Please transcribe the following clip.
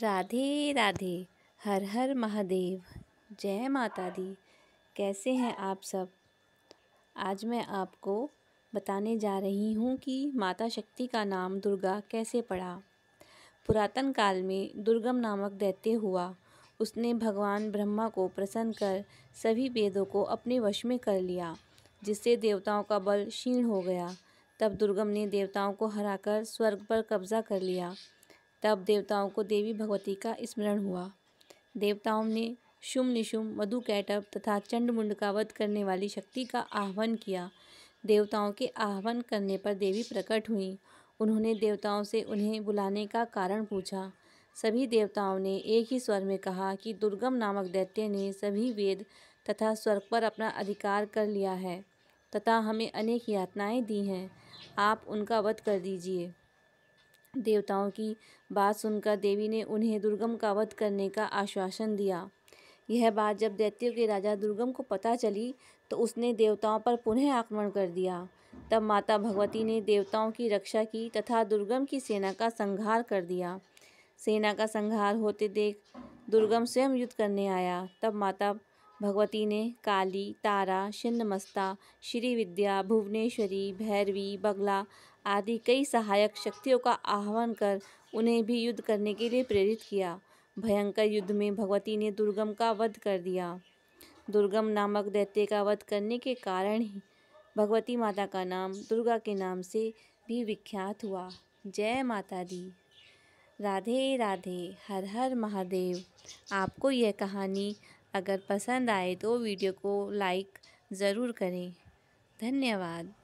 राधे राधे हर हर महादेव जय माता दी कैसे हैं आप सब आज मैं आपको बताने जा रही हूँ कि माता शक्ति का नाम दुर्गा कैसे पड़ा पुरातन काल में दुर्गम नामक दैत्य हुआ उसने भगवान ब्रह्मा को प्रसन्न कर सभी वेदों को अपने वश में कर लिया जिससे देवताओं का बल क्षीण हो गया तब दुर्गम ने देवताओं को हराकर स्वर्ग पर कब्जा कर लिया तब देवताओं को देवी भगवती का स्मरण हुआ देवताओं ने शुम निशुम मधु कैटअप तथा चंडमुंड का वध करने वाली शक्ति का आह्वान किया देवताओं के आह्वान करने पर देवी प्रकट हुई उन्होंने देवताओं से उन्हें बुलाने का कारण पूछा सभी देवताओं ने एक ही स्वर में कहा कि दुर्गम नामक दैत्य ने सभी वेद तथा स्वर्ग पर अपना अधिकार कर लिया है तथा हमें अनेक यातनाएं दी हैं आप उनका वध कर दीजिए देवताओं की बात सुनकर देवी ने उन्हें दुर्गम का वध करने का आश्वासन दिया यह बात जब दैत्यों के राजा दुर्गम को पता चली तो उसने देवताओं पर पुनः आक्रमण कर दिया तब माता भगवती ने देवताओं की रक्षा की तथा दुर्गम की सेना का संहार कर दिया सेना का संहार होते देख दुर्गम स्वयं युद्ध करने आया तब माता भगवती ने काली तारा छिन्नमस्ता श्री विद्या भुवनेश्वरी भैरवी बगला आदि कई सहायक शक्तियों का आह्वान कर उन्हें भी युद्ध करने के लिए प्रेरित किया भयंकर युद्ध में भगवती ने दुर्गम का वध कर दिया दुर्गम नामक दैत्य का वध करने के कारण ही भगवती माता का नाम दुर्गा के नाम से भी विख्यात हुआ जय माता दी राधे राधे हर हर महादेव आपको यह कहानी अगर पसंद आए तो वीडियो को लाइक ज़रूर करें धन्यवाद